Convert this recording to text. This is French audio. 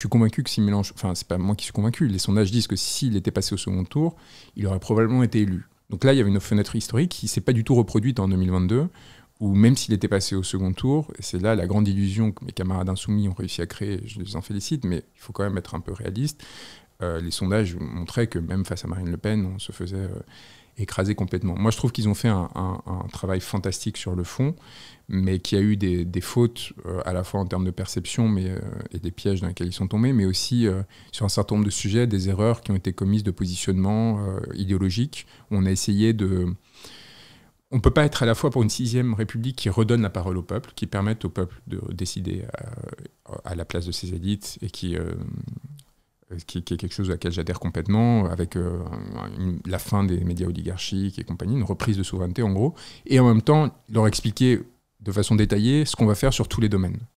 Je suis convaincu que si Mélenchon, enfin c'est pas moi qui suis convaincu, les sondages disent que s'il était passé au second tour, il aurait probablement été élu. Donc là, il y avait une fenêtre historique qui s'est pas du tout reproduite en 2022, où même s'il était passé au second tour, c'est là la grande illusion que mes camarades insoumis ont réussi à créer, je les en félicite, mais il faut quand même être un peu réaliste, euh, les sondages montraient que même face à Marine Le Pen, on se faisait euh, écraser complètement. Moi, je trouve qu'ils ont fait un, travail fantastique sur le fond, mais qu'il y a eu des, fautes euh, à la fois en termes de perception mais, et des pièges dans lesquels ils sont tombés, mais aussi sur un certain nombre de sujets, des erreurs qui ont été commises de positionnement idéologique. On a essayé de... On ne peut pas être à la fois pour une sixième république qui redonne la parole au peuple, qui permette au peuple de décider à, à la place de ses élites et qui euh, qui, est quelque chose à laquelle j'adhère complètement, avec euh, la fin des médias oligarchiques et compagnie, une reprise de souveraineté en gros, et en même temps leur expliquer de façon détaillée ce qu'on va faire sur tous les domaines.